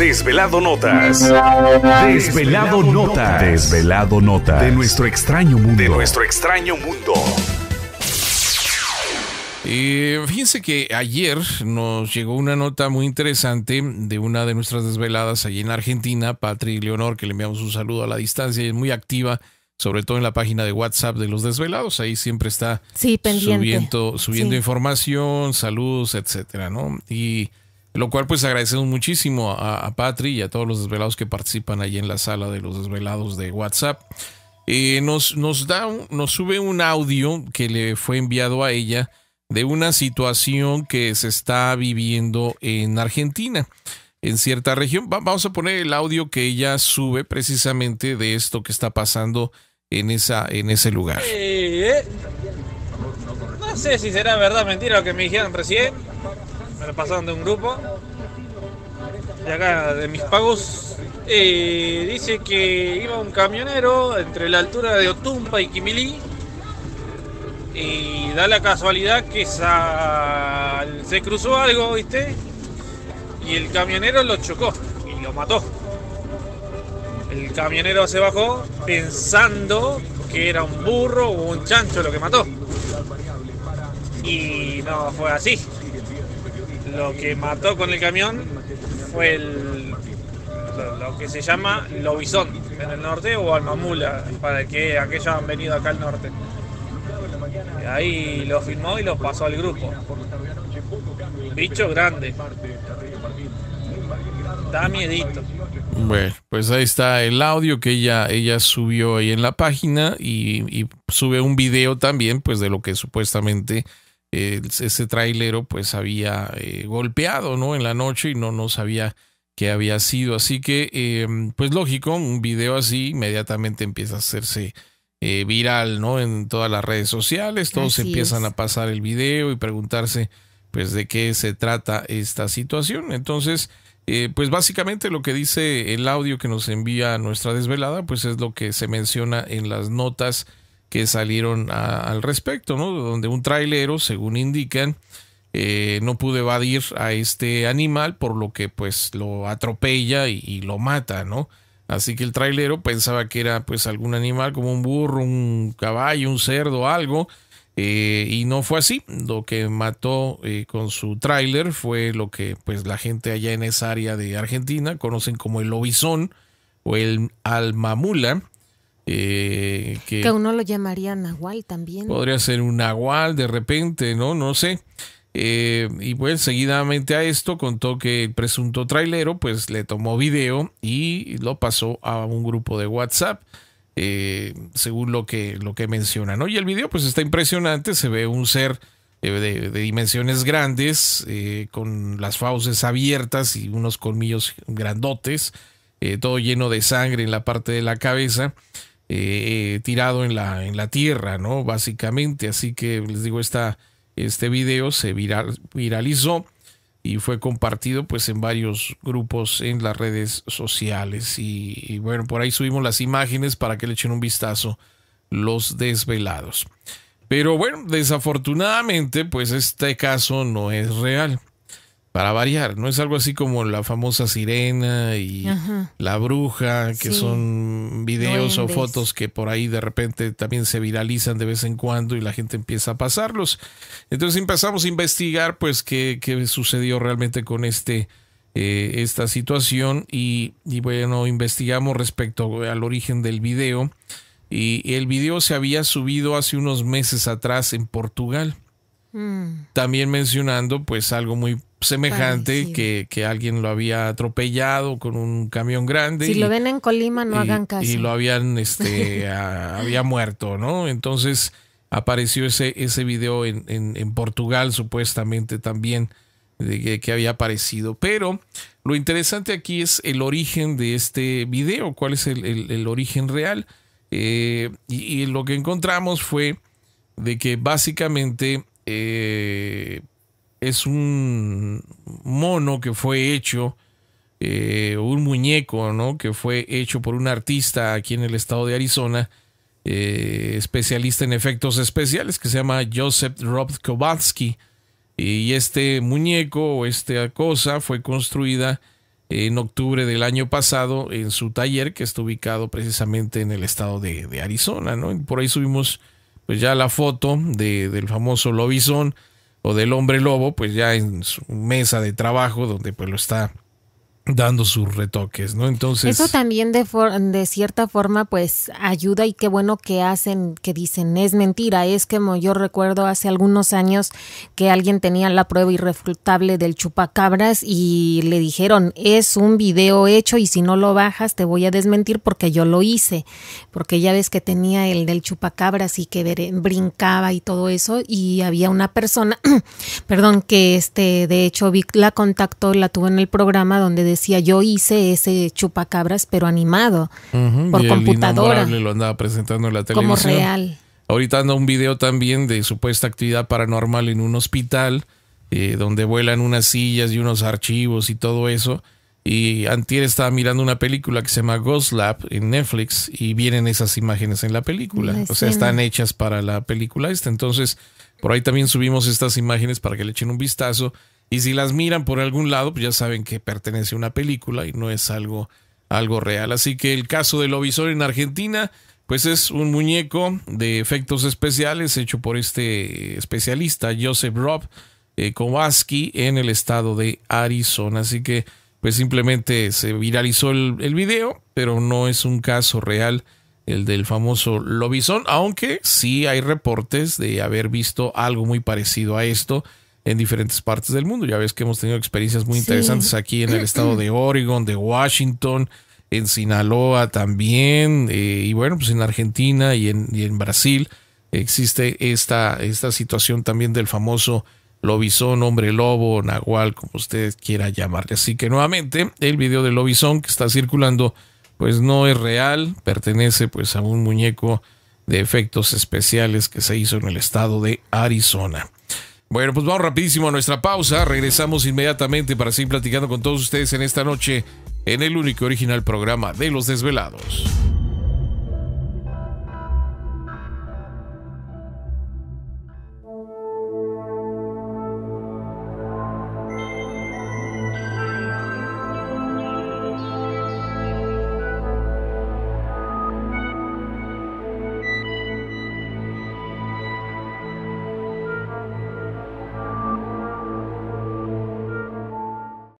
Desvelado Notas. Desvelado, Notas. Desvelado Notas. De nuestro extraño mundo. De nuestro extraño mundo. Eh, fíjense que ayer nos llegó una nota muy interesante de una de nuestras desveladas allí en Argentina, Patri Leonor, que le enviamos un saludo a la distancia y es muy activa, sobre todo en la página de WhatsApp de los desvelados. Ahí siempre está subiendo, información, saludos, etcétera, ¿no? Y lo cual pues agradecemos muchísimo a, Patri y a todos los desvelados que participan allí en la sala de los desvelados de WhatsApp. Eh, nos, nos, da, nos sube un audio que le fue enviado a ella de una situación que se está viviendo en Argentina, en cierta región. vamos a poner el audio que ella sube precisamente de esto que está pasando en, esa, en ese lugar. Eh, eh. No sé si será verdad o mentira lo que me dijeron recién me lo pasaron de un grupo. De acá, de mis pagos, eh, dice que iba un camionero entre la altura de Otumpa y Kimilí Y da la casualidad que se cruzó algo, ¿viste? Y el camionero lo chocó y lo mató. El camionero se bajó pensando que era un burro o un chancho lo que mató. Y no fue así lo que mató con el camión fue el, lo, que se llama lobizón en el norte o almamula, para que aquellos han venido acá al norte. Ahí lo filmó y lo pasó al grupo. Bicho grande. Da miedito. Bueno, pues ahí está el audio que ella, ella subió ahí en la página y, y sube un video también, pues de lo que supuestamente ese trailero pues había eh, golpeado ¿no? en la noche y no, no sabía que había sido. Así que, em, pues lógico, un video así inmediatamente empieza a hacerse eh, viral ¿no? en todas las redes sociales, todos empiezan a pasar el video y preguntarse pues de qué se trata esta situación. Entonces, eh, pues básicamente lo que dice el audio que nos envía nuestra desvelada, pues es lo que se menciona en las notas que salieron al respecto, ¿no? Donde un trailero, según indican, eh, no pudo evadir a este animal, por lo que pues lo atropella y, lo mata, ¿no? Así que el trailero pensaba que era pues algún animal como un burro, un caballo, un cerdo, algo. Eh, y no fue así. Lo que mató eh, con su trailer fue lo que pues la gente allá en esa área de Argentina conocen como el lobizón o el almamula eh, que, que, uno lo llamaría nahual también. Podría ser un nahual de repente, ¿no? No sé. Eh, y pues seguidamente a esto contó que el presunto trailero pues le tomó video y lo pasó a un grupo de WhatsApp. Eh, según lo que, lo que menciona, ¿no? Y el video pues está impresionante, se ve un ser eh, de, dimensiones grandes, con las fauces abiertas y unos colmillos grandotes, todo lleno de sangre en la parte de la cabeza. Eh, tirado en la, en la tierra, ¿no? Básicamente, así que les digo, esta, este video se viralizó y fue compartido pues en varios grupos en las redes sociales y, y, bueno, por ahí subimos las imágenes para que le echen un vistazo los desvelados. Pero bueno, desafortunadamente pues este caso no es real para variar, no es algo así como la famosa sirena y la bruja, que son videos o fotos que por ahí de repente también se viralizan de vez en cuando y la gente empieza a pasarlos. Entonces empezamos a investigar pues qué, qué sucedió realmente con este, eh, esta situación y, y, bueno, investigamos respecto al origen del video y el video se había subido hace unos meses atrás en Portugal. Mm. También mencionando pues algo muy semejante que, alguien lo había atropellado con un camión grande. Si lo ven en Colima no hagan caso. Y lo habían, este, había muerto, ¿no? Entonces apareció ese, ese video en, en, Portugal supuestamente también de que, había aparecido. Pero lo interesante aquí es el origen de este video, cuál es el, origen real. Eh, y lo que encontramos fue de que básicamente eh, es un mono que fue hecho, eh, un muñeco, ¿no? Que fue hecho por un artista aquí en el estado de Arizona, eh, especialista en efectos especiales, que se llama Joseph Rob Kowalski. Y este muñeco o esta cosa fue construida en octubre del año pasado en su taller que está ubicado precisamente en el estado de, Arizona, ¿no? por ahí subimos pues ya la foto de, del famoso lobizón o del hombre lobo, pues ya en su mesa de trabajo, donde pues lo está dando sus retoques, ¿no? Entonces... Eso también de, for de cierta forma pues ayuda y qué bueno que hacen, que dicen, es mentira, es como yo recuerdo hace algunos años que alguien tenía la prueba irrefutable del chupacabras y le dijeron, es un video hecho y si no lo bajas te voy a desmentir porque yo lo hice, porque ya ves que tenía el del chupacabras y que brincaba y todo eso y había una persona, perdón, que este, de hecho vi la contactó, la tuvo en el programa donde decía decía, yo hice ese chupacabras, pero animado, por computadora. lo andaba presentando en la televisión. Como real. Ahorita anda un video también de supuesta actividad paranormal en un hospital, eh, donde vuelan unas sillas y unos archivos y todo eso. Y Antier estaba mirando una película que se llama Ghost Lab en Netflix y vienen esas imágenes en la película. o sea, están hechas para la película esta. Entonces, por ahí también subimos estas imágenes para que le echen un vistazo y si las miran por algún lado, pues ya saben que pertenece a una película y no es algo, algo real. Así que el caso del Ovisor en Argentina, pues es un muñeco de efectos especiales hecho por este especialista, Joseph Rob eh, en el estado de Arizona. Así que, pues simplemente se viralizó el, el video, pero no es un caso real el del famoso lobizón, aunque sí hay reportes de haber visto algo muy parecido a esto en diferentes partes del mundo. Ya ves que hemos tenido experiencias muy interesantes aquí en el estado de Oregon, de Washington, en Sinaloa también, eh, y bueno, pues en Argentina y en, en Brasil existe esta, esta situación también del famoso lobizón, hombre lobo, nahual, como usted quiera llamarle. Así que nuevamente, el video del lobizón que está circulando, pues no es real, pertenece pues a un muñeco de efectos especiales que se hizo en el estado de Arizona. Bueno, pues vamos rapidísimo a nuestra pausa. Regresamos inmediatamente para seguir platicando con todos ustedes en esta noche en el único original programa de Los Desvelados.